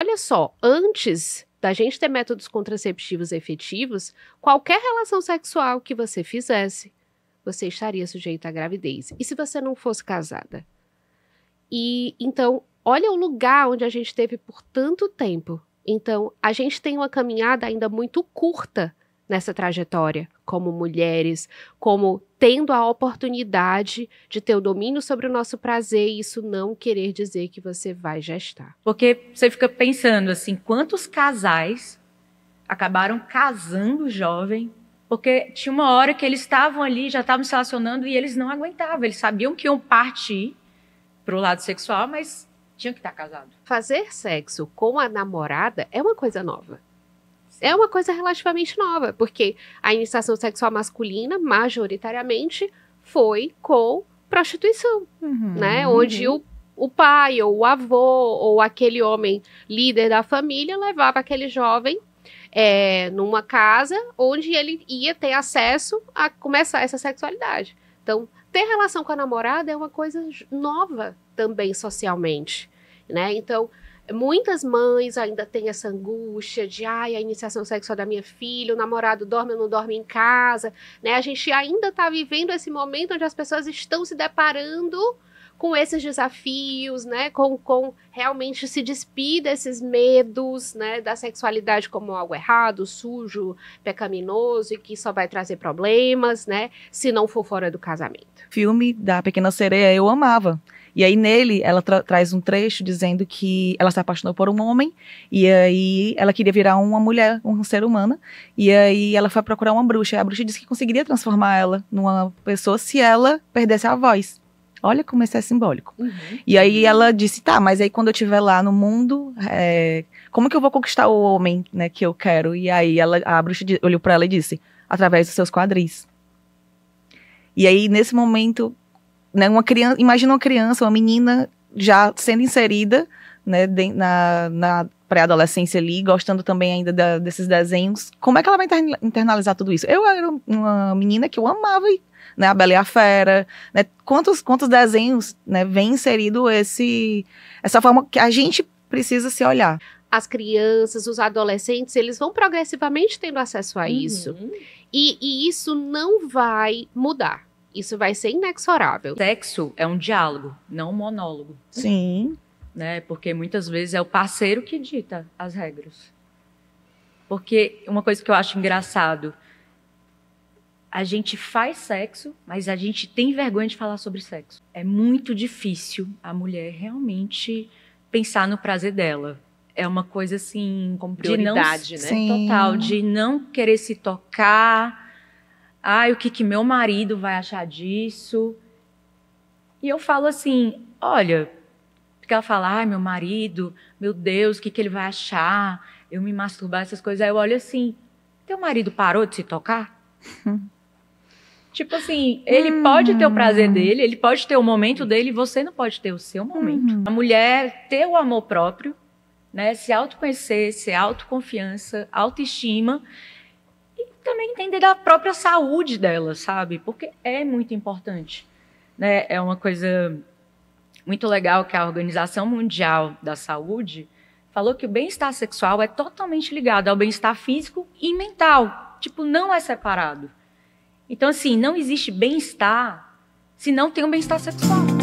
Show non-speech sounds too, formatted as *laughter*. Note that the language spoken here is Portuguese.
Olha só, antes da gente ter métodos contraceptivos efetivos, qualquer relação sexual que você fizesse, você estaria sujeita à gravidez. E se você não fosse casada? E então, olha o lugar onde a gente teve por tanto tempo. Então, a gente tem uma caminhada ainda muito curta nessa trajetória, como mulheres, como tendo a oportunidade de ter o domínio sobre o nosso prazer, e isso não querer dizer que você vai gestar. Porque você fica pensando assim, quantos casais acabaram casando jovem? Porque tinha uma hora que eles estavam ali, já estavam se relacionando e eles não aguentavam, eles sabiam que iam partir para o lado sexual, mas tinham que estar casados Fazer sexo com a namorada é uma coisa nova é uma coisa relativamente nova, porque a iniciação sexual masculina, majoritariamente, foi com prostituição, uhum, né? Uhum. Onde o, o pai ou o avô ou aquele homem líder da família levava aquele jovem é, numa casa onde ele ia ter acesso a começar essa sexualidade. Então, ter relação com a namorada é uma coisa nova também socialmente, né? Então, Muitas mães ainda têm essa angústia de, ai, a iniciação sexual da minha filha, o namorado dorme ou não dorme em casa, né? A gente ainda está vivendo esse momento onde as pessoas estão se deparando com esses desafios, né? Com, com realmente se despir desses medos, né? Da sexualidade como algo errado, sujo, pecaminoso e que só vai trazer problemas, né? Se não for fora do casamento. Filme da Pequena Sereia eu amava. E aí nele ela tra traz um trecho dizendo que ela se apaixonou por um homem e aí ela queria virar uma mulher, um ser humana. E aí ela foi procurar uma bruxa. E a bruxa disse que conseguiria transformar ela numa pessoa se ela perdesse a voz. Olha como isso é simbólico. Uhum. E aí ela disse, tá, mas aí quando eu estiver lá no mundo, é, como que eu vou conquistar o homem né, que eu quero? E aí ela, a bruxa olhou para ela e disse, através dos seus quadris. E aí, nesse momento, né, uma criança, imagina uma criança, uma menina já sendo inserida né, de, na, na pré-adolescência ali, gostando também ainda da, desses desenhos. Como é que ela vai internalizar tudo isso? Eu era uma menina que eu amava, né, a Bela e a Fera, né, quantos, quantos desenhos né, vem inserido esse, essa forma que a gente precisa se olhar. As crianças, os adolescentes, eles vão progressivamente tendo acesso a uhum. isso. E, e isso não vai mudar isso vai ser inexorável. Sexo é um diálogo, não um monólogo. Sim. Né? Porque muitas vezes é o parceiro que dita as regras. Porque uma coisa que eu acho engraçado, a gente faz sexo, mas a gente tem vergonha de falar sobre sexo. É muito difícil a mulher realmente pensar no prazer dela. É uma coisa assim, como prioridade, de não, né? Sim. Total, de não querer se tocar, Ai, o que, que meu marido vai achar disso? E eu falo assim: olha, porque ela fala, ai, meu marido, meu Deus, o que, que ele vai achar? Eu me masturbar, essas coisas. Aí eu olho assim: teu marido parou de se tocar? *laughs* tipo assim, ele hum. pode ter o prazer dele, ele pode ter o momento dele, você não pode ter o seu momento. Uhum. A mulher ter o amor próprio, né? Se autoconhecer, ser autoconfiança, autoestima também entender da própria saúde dela, sabe? Porque é muito importante. Né? É uma coisa muito legal que a Organização Mundial da Saúde falou que o bem-estar sexual é totalmente ligado ao bem-estar físico e mental. Tipo, não é separado. Então, assim, não existe bem-estar se não tem um bem-estar sexual.